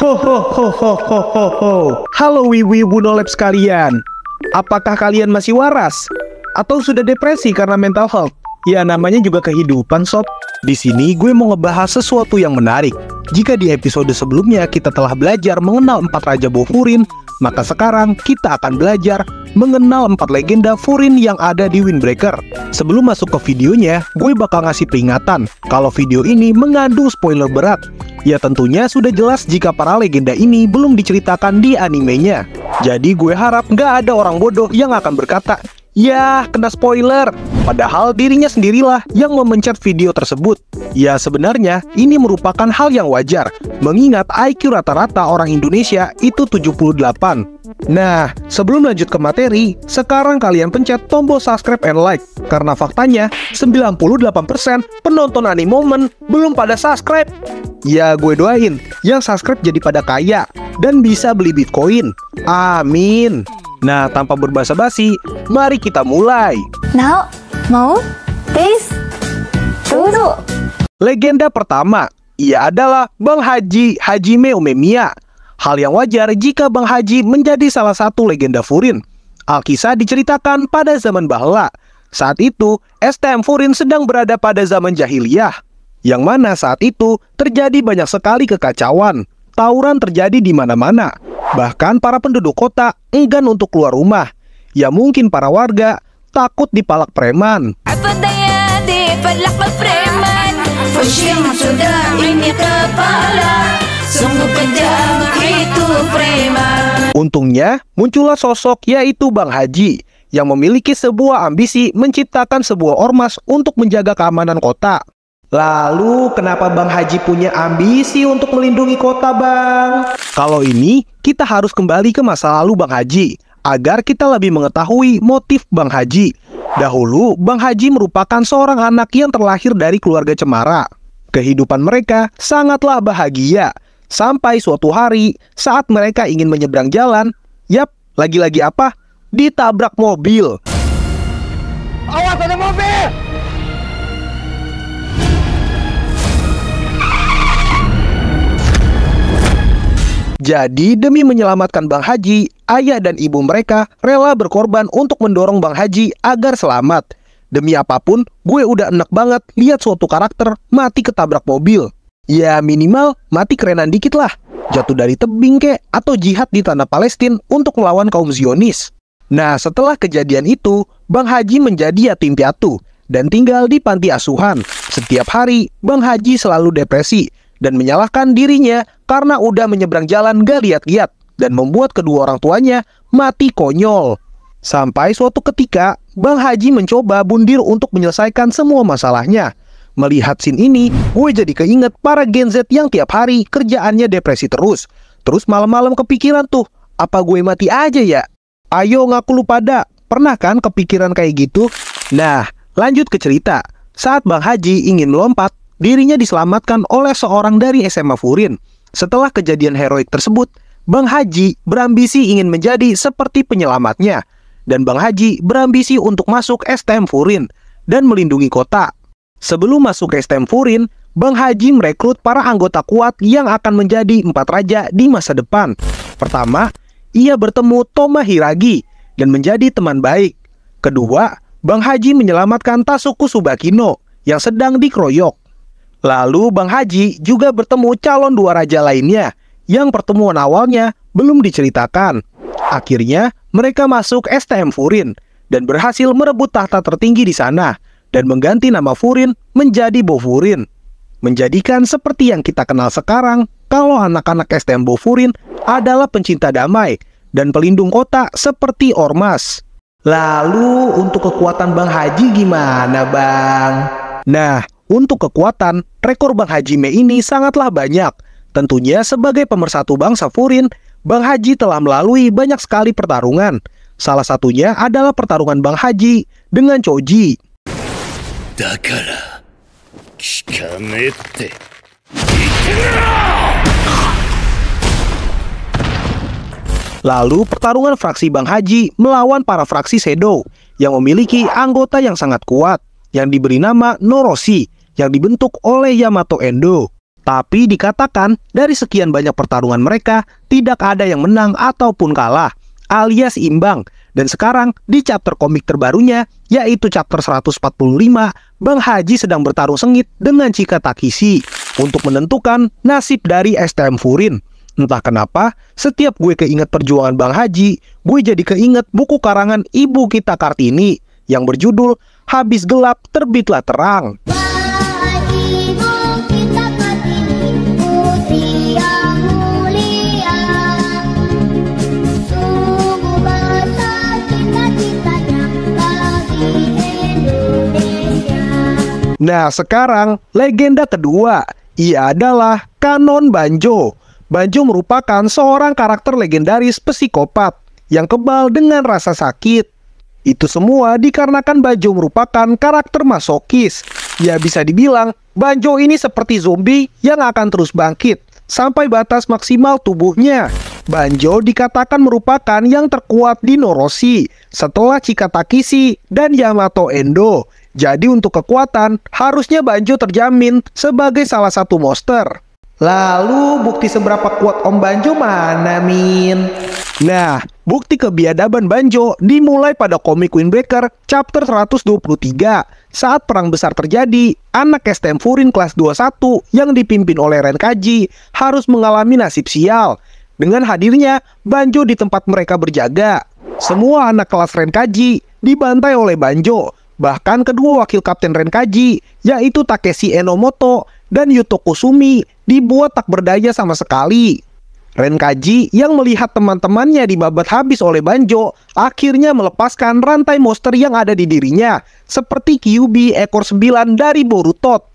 Ho ho ho ho ho ho ho. Halo wiwi bunolep sekalian. Apakah kalian masih waras? Atau sudah depresi karena mental health? Ya namanya juga kehidupan sob. Di sini gue mau ngebahas sesuatu yang menarik. Jika di episode sebelumnya kita telah belajar mengenal empat raja Bofurin, maka sekarang kita akan belajar mengenal empat legenda Furin yang ada di Windbreaker. Sebelum masuk ke videonya, gue bakal ngasih peringatan kalau video ini mengandung spoiler berat. Ya tentunya sudah jelas jika para legenda ini belum diceritakan di animenya. Jadi gue harap nggak ada orang bodoh yang akan berkata, Ya, kena spoiler. Padahal dirinya sendirilah yang memencet video tersebut. Ya, sebenarnya ini merupakan hal yang wajar, mengingat IQ rata-rata orang Indonesia itu 78. Nah, sebelum lanjut ke materi, sekarang kalian pencet tombol subscribe and like. Karena faktanya, 98% penonton anime moment belum pada subscribe. Ya gue doain, yang subscribe jadi pada kaya dan bisa beli Bitcoin. Amin. Nah, tanpa berbahasa basi, mari kita mulai. Now, mau, please tunggu. Legenda pertama, ia adalah Bang Haji Haji Meumemia Hal yang wajar jika Bang Haji menjadi salah satu legenda Furin. Alkisah diceritakan pada zaman bahla. Saat itu, STM Furin sedang berada pada zaman jahiliyah, yang mana saat itu terjadi banyak sekali kekacauan. Tauran terjadi di mana-mana. Bahkan para penduduk kota enggan untuk keluar rumah. Ya mungkin para warga takut dipalak preman. preman? Sungguh kejam itu preman Untungnya muncullah sosok yaitu Bang Haji yang memiliki sebuah ambisi menciptakan sebuah ormas untuk menjaga keamanan kota. Lalu kenapa Bang Haji punya ambisi untuk melindungi kota Bang? Kalau ini kita harus kembali ke masa lalu Bang Haji agar kita lebih mengetahui motif Bang Haji. Dahulu Bang Haji merupakan seorang anak yang terlahir dari keluarga cemara. Kehidupan mereka sangatlah bahagia Sampai suatu hari, saat mereka ingin menyeberang jalan, yap, lagi-lagi apa? Ditabrak mobil. Awas ada mobil! Jadi, demi menyelamatkan Bang Haji, ayah dan ibu mereka rela berkorban untuk mendorong Bang Haji agar selamat. Demi apapun, gue udah enak banget lihat suatu karakter mati ketabrak mobil. Ya minimal mati kerenan dikit lah, jatuh dari tebing kek, atau jihad di tanah Palestina untuk melawan kaum Zionis. Nah setelah kejadian itu, Bang Haji menjadi yatim piatu dan tinggal di panti asuhan. Setiap hari, Bang Haji selalu depresi dan menyalahkan dirinya karena udah menyeberang jalan gak lihat-lihat dan membuat kedua orang tuanya mati konyol. Sampai suatu ketika, Bang Haji mencoba bundir untuk menyelesaikan semua masalahnya. Melihat scene ini, gue jadi keinget para Gen Z yang tiap hari kerjaannya depresi terus. Terus malam-malam kepikiran tuh, apa gue mati aja ya? Ayo ngaku lu pada, pernah kan kepikiran kayak gitu? Nah, lanjut ke cerita. Saat Bang Haji ingin melompat, dirinya diselamatkan oleh seorang dari SMA Furin. Setelah kejadian heroik tersebut, Bang Haji berambisi ingin menjadi seperti penyelamatnya. Dan Bang Haji berambisi untuk masuk STM Furin dan melindungi kota Sebelum masuk ke Stemfurin, Bang Haji merekrut para anggota kuat yang akan menjadi empat raja di masa depan. Pertama, ia bertemu Toma Hiragi dan menjadi teman baik. Kedua, Bang Haji menyelamatkan Tasuku Subakino yang sedang dikeroyok. Lalu Bang Haji juga bertemu calon dua raja lainnya yang pertemuan awalnya belum diceritakan. Akhirnya, mereka masuk STM Furin dan berhasil merebut tahta tertinggi di sana dan mengganti nama furin menjadi bofurin. Menjadikan seperti yang kita kenal sekarang kalau anak-anak STM bofurin adalah pencinta damai dan pelindung kota seperti Ormas. Lalu untuk kekuatan Bang Haji gimana Bang? Nah, untuk kekuatan, rekor Bang Haji Mei ini sangatlah banyak. Tentunya sebagai pemersatu bangsa Furin, Bang Haji telah melalui banyak sekali pertarungan. Salah satunya adalah pertarungan Bang Haji dengan Choji. Lalu pertarungan fraksi Bang Haji melawan para fraksi Sedo yang memiliki anggota yang sangat kuat yang diberi nama Noroshi yang dibentuk oleh Yamato Endo. Tapi dikatakan dari sekian banyak pertarungan mereka tidak ada yang menang ataupun kalah alias imbang dan sekarang di chapter komik terbarunya yaitu chapter 145 Bang Haji sedang bertarung sengit dengan Chika Takishi untuk menentukan nasib dari STM Furin. Entah kenapa, setiap gue keinget perjuangan Bang Haji, gue jadi keinget buku karangan Ibu Kita Kartini yang berjudul Habis Gelap Terbitlah Terang. Nah sekarang legenda kedua Ia adalah Kanon Banjo Banjo merupakan seorang karakter legendaris psikopat Yang kebal dengan rasa sakit Itu semua dikarenakan Banjo merupakan karakter masokis Ya bisa dibilang Banjo ini seperti zombie yang akan terus bangkit Sampai batas maksimal tubuhnya Banjo dikatakan merupakan yang terkuat di Noroshi setelah Chikatakishi dan Yamato Endo jadi untuk kekuatan, harusnya Banjo terjamin sebagai salah satu monster. Lalu bukti seberapa kuat Om Banjo mana, Min? Nah, bukti kebiadaban Banjo dimulai pada komik Windbreaker chapter 123. Saat perang besar terjadi, anak STM Furin kelas 21 yang dipimpin oleh Renkaji harus mengalami nasib sial. Dengan hadirnya, Banjo di tempat mereka berjaga. Semua anak kelas Renkaji dibantai oleh Banjo bahkan kedua wakil kapten Renkaji, yaitu Takeshi Enomoto dan Yuto Kusumi, dibuat tak berdaya sama sekali. Renkaji yang melihat teman-temannya dibabat habis oleh Banjo akhirnya melepaskan rantai monster yang ada di dirinya seperti Kyubi ekor 9 dari Boruto.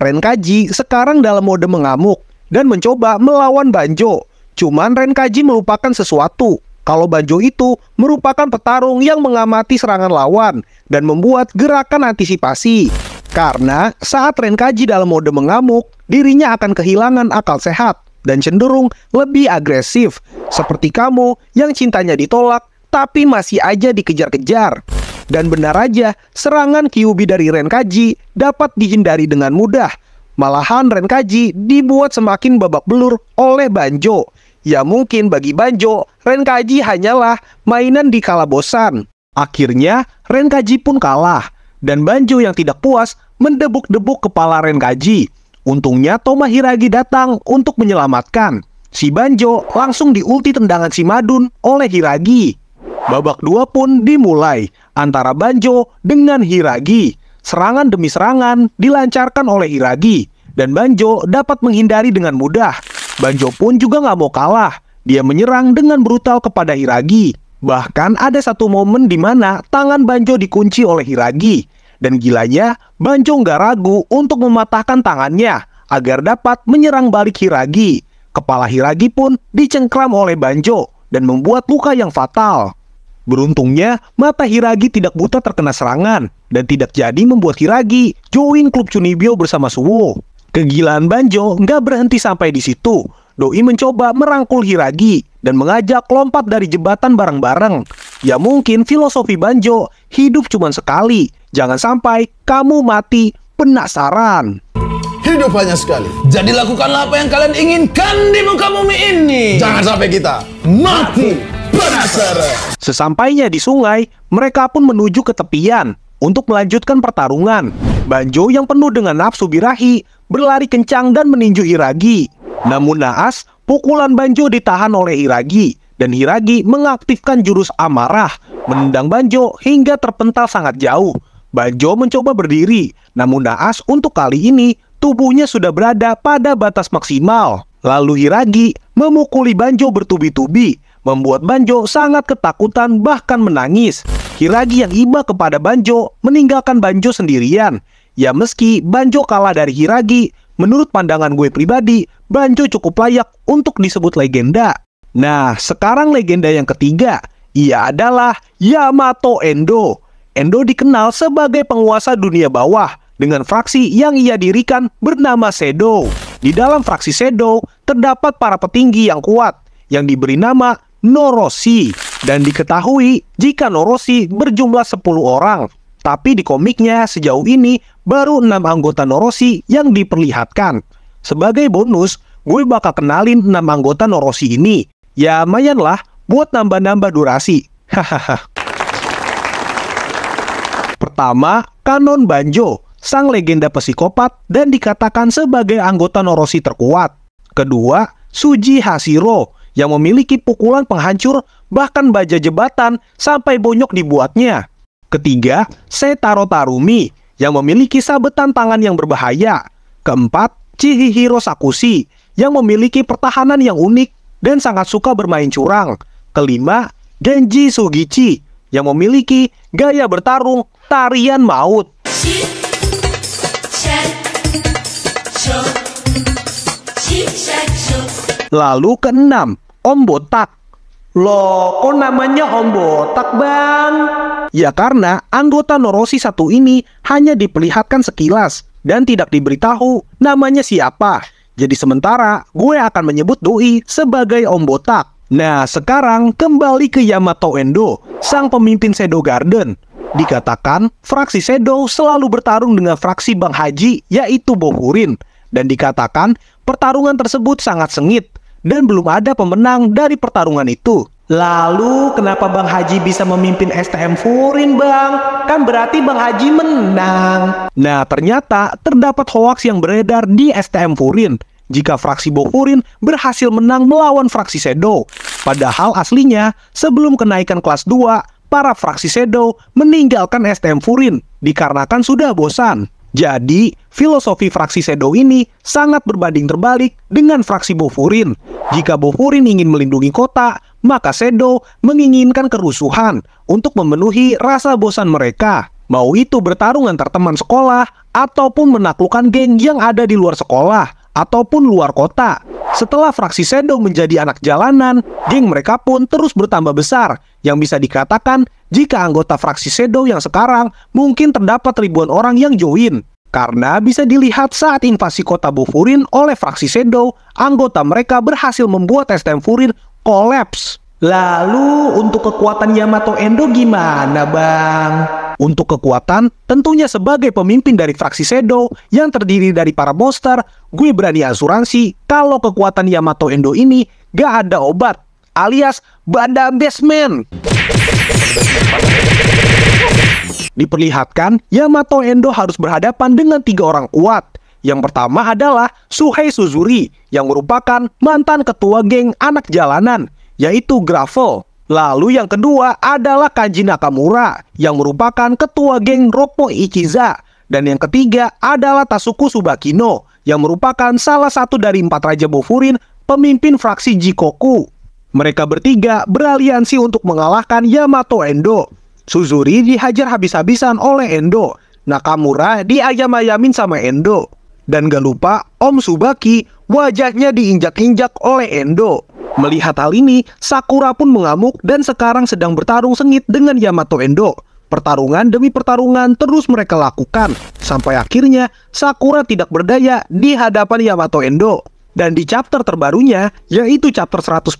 Renkaji sekarang dalam mode mengamuk dan mencoba melawan Banjo. Cuman Renkaji melupakan sesuatu kalau Banjo itu merupakan petarung yang mengamati serangan lawan dan membuat gerakan antisipasi. Karena saat Renkaji dalam mode mengamuk, dirinya akan kehilangan akal sehat dan cenderung lebih agresif, seperti kamu yang cintanya ditolak tapi masih aja dikejar-kejar. Dan benar aja, serangan Kyuubi dari Renkaji dapat dihindari dengan mudah. Malahan Renkaji dibuat semakin babak belur oleh Banjo Ya mungkin bagi Banjo, Renkaji hanyalah mainan di kala bosan. Akhirnya, Renkaji pun kalah. Dan Banjo yang tidak puas mendebuk-debuk kepala Renkaji. Untungnya Tomahiragi datang untuk menyelamatkan. Si Banjo langsung diulti tendangan si Madun oleh Hiragi. Babak dua pun dimulai antara Banjo dengan Hiragi. Serangan demi serangan dilancarkan oleh Hiragi. Dan Banjo dapat menghindari dengan mudah. Banjo pun juga nggak mau kalah. Dia menyerang dengan brutal kepada Hiragi. Bahkan ada satu momen di mana tangan Banjo dikunci oleh Hiragi. Dan gilanya, Banjo nggak ragu untuk mematahkan tangannya agar dapat menyerang balik Hiragi. Kepala Hiragi pun dicengkram oleh Banjo dan membuat luka yang fatal. Beruntungnya, mata Hiragi tidak buta terkena serangan dan tidak jadi membuat Hiragi join klub Chunibyo bersama Suwo. Kegilaan Banjo nggak berhenti sampai di situ. Doi mencoba merangkul Hiragi dan mengajak lompat dari jembatan bareng-bareng. Ya mungkin filosofi Banjo, hidup cuma sekali. Jangan sampai kamu mati penasaran. Hidup hanya sekali. Jadi lakukanlah apa yang kalian inginkan di muka bumi ini. Jangan sampai kita mati penasaran. Sesampainya di sungai, mereka pun menuju ke tepian untuk melanjutkan pertarungan. Banjo yang penuh dengan nafsu birahi berlari kencang dan meninju Hiragi. Namun naas, pukulan Banjo ditahan oleh Hiragi dan Hiragi mengaktifkan jurus amarah, menendang Banjo hingga terpental sangat jauh. Banjo mencoba berdiri, namun naas untuk kali ini tubuhnya sudah berada pada batas maksimal. Lalu Hiragi memukuli Banjo bertubi-tubi, membuat Banjo sangat ketakutan bahkan menangis. Hiragi yang iba kepada Banjo meninggalkan Banjo sendirian. Ya meski Banjo kalah dari Hiragi, menurut pandangan gue pribadi, Banjo cukup layak untuk disebut legenda. Nah, sekarang legenda yang ketiga, ia adalah Yamato Endo. Endo dikenal sebagai penguasa dunia bawah dengan fraksi yang ia dirikan bernama Sedo. Di dalam fraksi Sedo, terdapat para petinggi yang kuat yang diberi nama Noroshi. Dan diketahui jika Noroshi berjumlah 10 orang tapi di komiknya sejauh ini baru 6 anggota Norosi yang diperlihatkan. Sebagai bonus, gue bakal kenalin 6 anggota Norosi ini. Ya mayan buat nambah-nambah durasi. Pertama, Kanon Banjo, sang legenda psikopat dan dikatakan sebagai anggota Norosi terkuat. Kedua, Suji Hashiro yang memiliki pukulan penghancur bahkan baja jebatan sampai bonyok dibuatnya. Ketiga, Setaro Tarumi yang memiliki sabetan tangan yang berbahaya. Keempat, Chihihiro Sakushi yang memiliki pertahanan yang unik dan sangat suka bermain curang. Kelima, Genji Sugichi yang memiliki gaya bertarung tarian maut. Lalu keenam, Om Botak Loh, kok namanya Om Botak, Bang? Ya karena anggota Norosi satu ini hanya diperlihatkan sekilas dan tidak diberitahu namanya siapa. Jadi sementara, gue akan menyebut Doi sebagai Om Botak. Nah, sekarang kembali ke Yamato Endo, sang pemimpin Sedo Garden. Dikatakan, fraksi Sedo selalu bertarung dengan fraksi Bang Haji, yaitu Bohurin. Dan dikatakan, pertarungan tersebut sangat sengit dan belum ada pemenang dari pertarungan itu. Lalu kenapa Bang Haji bisa memimpin STM Furin Bang? Kan berarti Bang Haji menang. Nah ternyata terdapat hoaks yang beredar di STM Furin jika fraksi Bofurin berhasil menang melawan fraksi Sedo. Padahal aslinya sebelum kenaikan kelas 2, para fraksi Sedo meninggalkan STM Furin dikarenakan sudah bosan. Jadi, filosofi fraksi Sedo ini sangat berbanding terbalik dengan fraksi Bofurin. Jika Bofurin ingin melindungi kota, maka Sedo menginginkan kerusuhan untuk memenuhi rasa bosan mereka. Mau itu bertarung antar teman sekolah ataupun menaklukkan geng yang ada di luar sekolah ataupun luar kota. Setelah fraksi Sendong menjadi anak jalanan, geng mereka pun terus bertambah besar, yang bisa dikatakan jika anggota fraksi Sendong yang sekarang mungkin terdapat ribuan orang yang join. Karena bisa dilihat saat invasi kota Bufurin oleh fraksi Sendong, anggota mereka berhasil membuat STM Furin kolaps. Lalu untuk kekuatan Yamato Endo gimana bang? Untuk kekuatan, tentunya sebagai pemimpin dari fraksi Sedo yang terdiri dari para monster, gue berani asuransi kalau kekuatan Yamato Endo ini gak ada obat, alias Banda Basement. Diperlihatkan, Yamato Endo harus berhadapan dengan tiga orang kuat. Yang pertama adalah Suhei Suzuri, yang merupakan mantan ketua geng anak jalanan yaitu Gravel. Lalu yang kedua adalah Kanji Nakamura yang merupakan ketua geng Roppo Ichiza. Dan yang ketiga adalah Tasuku Subakino yang merupakan salah satu dari empat Raja Bofurin pemimpin fraksi Jikoku. Mereka bertiga beraliansi untuk mengalahkan Yamato Endo. Suzuri dihajar habis-habisan oleh Endo. Nakamura diajam ayamin sama Endo. Dan gak lupa Om Subaki wajahnya diinjak-injak oleh Endo. Melihat hal ini, Sakura pun mengamuk dan sekarang sedang bertarung sengit dengan Yamato Endo. Pertarungan demi pertarungan terus mereka lakukan, sampai akhirnya Sakura tidak berdaya di hadapan Yamato Endo. Dan di chapter terbarunya, yaitu chapter 145,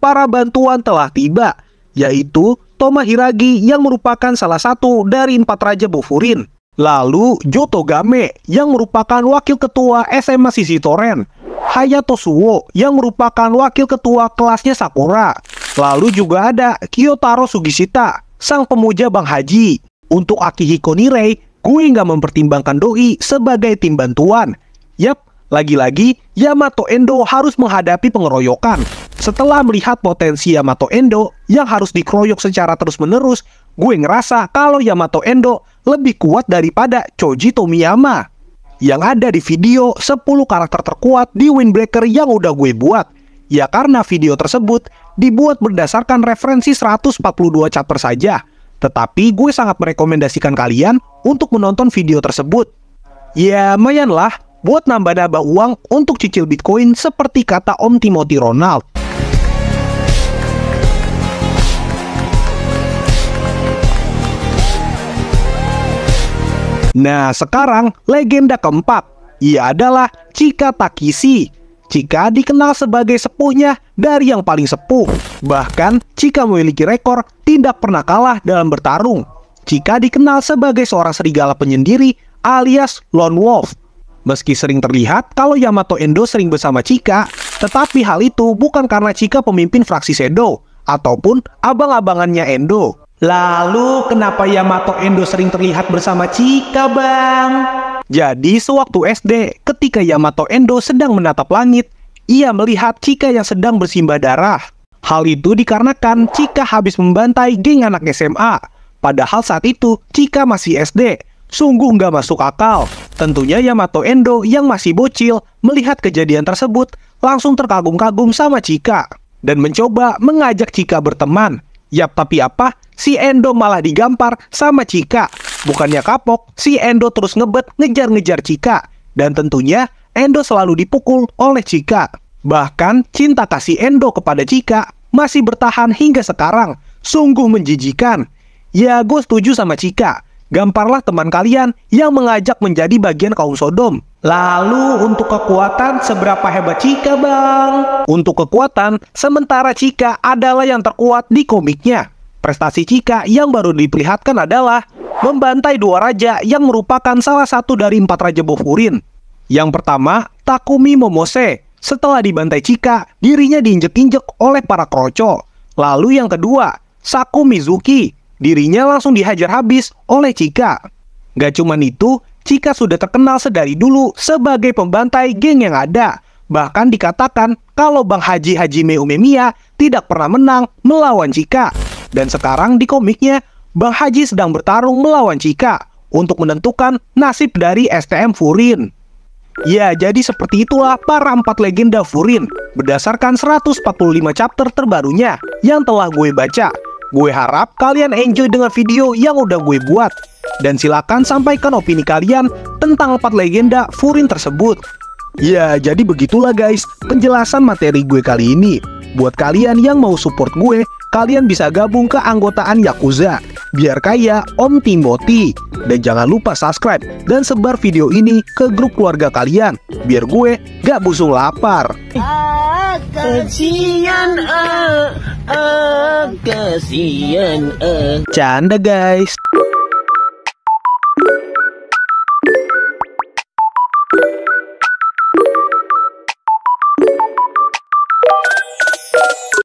para bantuan telah tiba, yaitu Toma Hiragi yang merupakan salah satu dari empat Raja Bofurin. Lalu Jotogame yang merupakan wakil ketua SMA Sisi Toren Hayato Suwo yang merupakan wakil ketua kelasnya Sakura. Lalu juga ada Kyotaro Sugishita, sang pemuja Bang Haji. Untuk Akihiko Nirei, gue nggak mempertimbangkan Doi sebagai tim bantuan. Yap, lagi-lagi Yamato Endo harus menghadapi pengeroyokan. Setelah melihat potensi Yamato Endo yang harus dikeroyok secara terus-menerus, gue ngerasa kalau Yamato Endo lebih kuat daripada Choji Tomiyama yang ada di video 10 karakter terkuat di Windbreaker yang udah gue buat. Ya karena video tersebut dibuat berdasarkan referensi 142 chapter saja. Tetapi gue sangat merekomendasikan kalian untuk menonton video tersebut. Ya mayanlah buat nambah-nambah uang untuk cicil Bitcoin seperti kata Om Timothy Ronald. Nah sekarang legenda keempat Ia adalah Chika Takishi Chika dikenal sebagai sepuhnya dari yang paling sepuh Bahkan Chika memiliki rekor tidak pernah kalah dalam bertarung Chika dikenal sebagai seorang serigala penyendiri alias lone wolf Meski sering terlihat kalau Yamato Endo sering bersama Chika, tetapi hal itu bukan karena Chika pemimpin fraksi Sedo ataupun abang-abangannya Endo. Lalu kenapa Yamato Endo sering terlihat bersama Chika bang? Jadi sewaktu SD ketika Yamato Endo sedang menatap langit, ia melihat Chika yang sedang bersimbah darah. Hal itu dikarenakan Chika habis membantai geng anak SMA. Padahal saat itu Chika masih SD. Sungguh nggak masuk akal. Tentunya Yamato Endo yang masih bocil melihat kejadian tersebut langsung terkagum-kagum sama Chika. Dan mencoba mengajak Chika berteman Yap tapi apa? Si Endo malah digampar sama Chika. Bukannya kapok, si Endo terus ngebet ngejar-ngejar Chika Dan tentunya Endo selalu dipukul oleh Chika. Bahkan cinta kasih Endo kepada Chika masih bertahan hingga sekarang. Sungguh menjijikan. Ya gue setuju sama Chika. Gamparlah teman kalian yang mengajak menjadi bagian kaum Sodom. Lalu untuk kekuatan seberapa hebat Chika bang? Untuk kekuatan, sementara Chika adalah yang terkuat di komiknya. Prestasi Chika yang baru diperlihatkan adalah membantai dua raja yang merupakan salah satu dari empat raja Bofurin. Yang pertama, Takumi Momose. Setelah dibantai Chika, dirinya diinjek-injek oleh para kroco. Lalu yang kedua, Saku Mizuki. Dirinya langsung dihajar habis oleh Cika. Gak cuman itu, jika sudah terkenal sedari dulu sebagai pembantai geng yang ada. Bahkan dikatakan kalau Bang Haji Haji Meumemia tidak pernah menang melawan Cika. Dan sekarang di komiknya, Bang Haji sedang bertarung melawan Cika untuk menentukan nasib dari STM Furin. Ya, jadi seperti itulah para empat legenda Furin berdasarkan 145 chapter terbarunya yang telah gue baca. Gue harap kalian enjoy dengan video yang udah gue buat. Dan silakan sampaikan opini kalian tentang empat legenda Furin tersebut. Ya, jadi begitulah guys penjelasan materi gue kali ini. Buat kalian yang mau support gue, kalian bisa gabung ke anggotaan Yakuza. Biar kaya Om Timoti. Dan jangan lupa subscribe dan sebar video ini ke grup keluarga kalian. Biar gue gak busung lapar. kesian, ah, ah, kesian, eh. Canda guys.